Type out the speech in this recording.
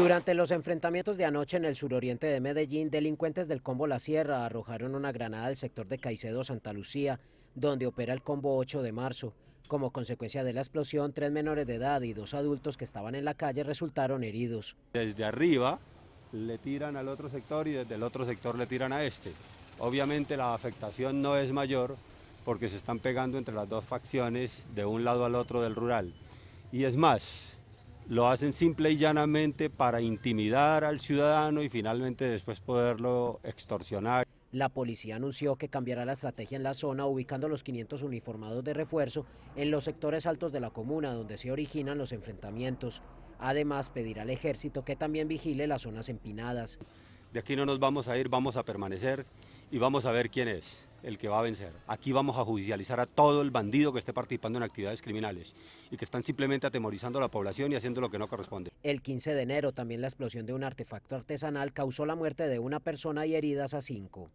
Durante los enfrentamientos de anoche en el suroriente de Medellín, delincuentes del Combo La Sierra arrojaron una granada al sector de Caicedo, Santa Lucía, donde opera el Combo 8 de marzo. Como consecuencia de la explosión, tres menores de edad y dos adultos que estaban en la calle resultaron heridos. Desde arriba le tiran al otro sector y desde el otro sector le tiran a este. Obviamente la afectación no es mayor porque se están pegando entre las dos facciones de un lado al otro del rural. Y es más, lo hacen simple y llanamente para intimidar al ciudadano y finalmente después poderlo extorsionar. La policía anunció que cambiará la estrategia en la zona, ubicando los 500 uniformados de refuerzo en los sectores altos de la comuna, donde se originan los enfrentamientos. Además, pedirá al ejército que también vigile las zonas empinadas. De aquí no nos vamos a ir, vamos a permanecer y vamos a ver quién es el que va a vencer. Aquí vamos a judicializar a todo el bandido que esté participando en actividades criminales y que están simplemente atemorizando a la población y haciendo lo que no corresponde. El 15 de enero también la explosión de un artefacto artesanal causó la muerte de una persona y heridas a cinco.